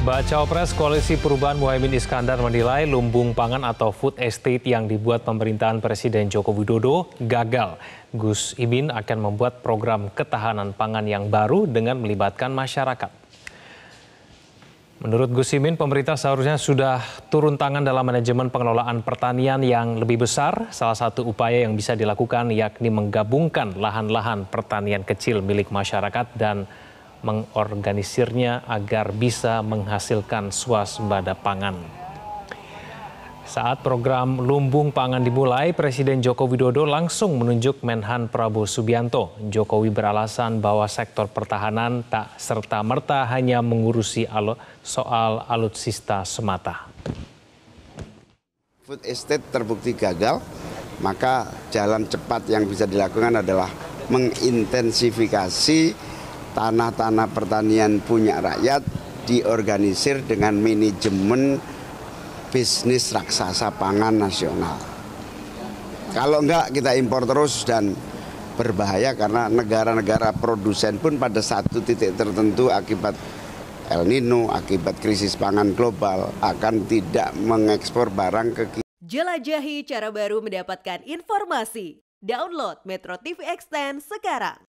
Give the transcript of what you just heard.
Baca Pres Koalisi Perubahan Muhaimin Iskandar menilai lumbung pangan atau food estate yang dibuat pemerintahan Presiden Joko Widodo gagal. Gus Ibin akan membuat program ketahanan pangan yang baru dengan melibatkan masyarakat. Menurut Gus Ibin, pemerintah seharusnya sudah turun tangan dalam manajemen pengelolaan pertanian yang lebih besar. Salah satu upaya yang bisa dilakukan yakni menggabungkan lahan-lahan pertanian kecil milik masyarakat dan masyarakat mengorganisirnya agar bisa menghasilkan swasembada pangan. Saat program Lumbung Pangan dimulai, Presiden Joko Widodo langsung menunjuk Menhan Prabowo Subianto. Jokowi beralasan bahwa sektor pertahanan tak serta-merta hanya mengurusi alo soal alutsista semata. Food estate terbukti gagal, maka jalan cepat yang bisa dilakukan adalah mengintensifikasi tanah-tanah pertanian punya rakyat diorganisir dengan manajemen bisnis raksasa pangan nasional. Kalau enggak kita impor terus dan berbahaya karena negara-negara produsen pun pada satu titik tertentu akibat El Nino, akibat krisis pangan global akan tidak mengekspor barang ke kita. Jelajahi cara baru mendapatkan informasi. Download Metro TV Extend sekarang.